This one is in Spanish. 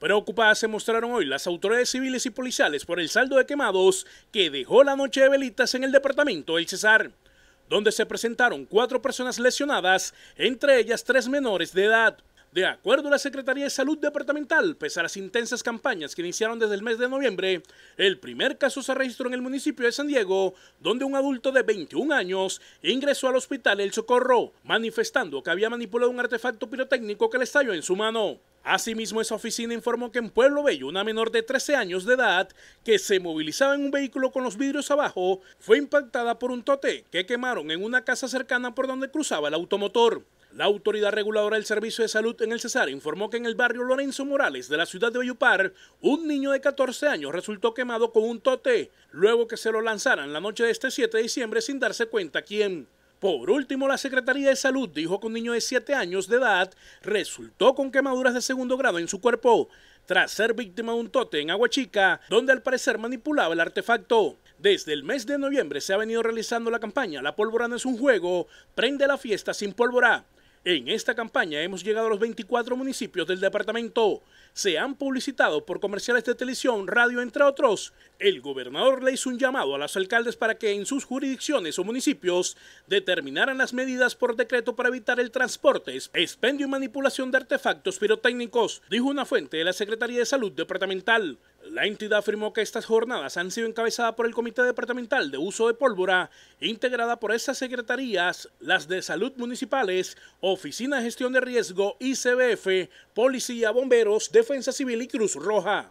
Preocupadas se mostraron hoy las autoridades civiles y policiales por el saldo de quemados que dejó la noche de velitas en el departamento del Cesar, donde se presentaron cuatro personas lesionadas, entre ellas tres menores de edad. De acuerdo a la Secretaría de Salud Departamental, pese a las intensas campañas que iniciaron desde el mes de noviembre, el primer caso se registró en el municipio de San Diego, donde un adulto de 21 años ingresó al hospital El Socorro, manifestando que había manipulado un artefacto pirotécnico que le estalló en su mano. Asimismo, esa oficina informó que en Pueblo Bello, una menor de 13 años de edad que se movilizaba en un vehículo con los vidrios abajo, fue impactada por un tote que quemaron en una casa cercana por donde cruzaba el automotor. La autoridad reguladora del Servicio de Salud en el Cesar informó que en el barrio Lorenzo Morales de la ciudad de Oyupar, un niño de 14 años resultó quemado con un tote, luego que se lo lanzaran la noche de este 7 de diciembre sin darse cuenta quién. Por último, la Secretaría de Salud dijo que un niño de 7 años de edad resultó con quemaduras de segundo grado en su cuerpo, tras ser víctima de un tote en Aguachica, donde al parecer manipulaba el artefacto. Desde el mes de noviembre se ha venido realizando la campaña La pólvora no es un juego, prende la fiesta sin pólvora en esta campaña hemos llegado a los 24 municipios del departamento. Se han publicitado por comerciales de televisión, radio, entre otros. El gobernador le hizo un llamado a los alcaldes para que en sus jurisdicciones o municipios determinaran las medidas por decreto para evitar el transporte, expendio y manipulación de artefactos pirotécnicos, dijo una fuente de la Secretaría de Salud Departamental. La entidad afirmó que estas jornadas han sido encabezadas por el Comité Departamental de Uso de Pólvora, integrada por estas secretarías, las de Salud Municipales, Oficina de Gestión de Riesgo, ICBF, Policía, Bomberos, Defensa Civil y Cruz Roja.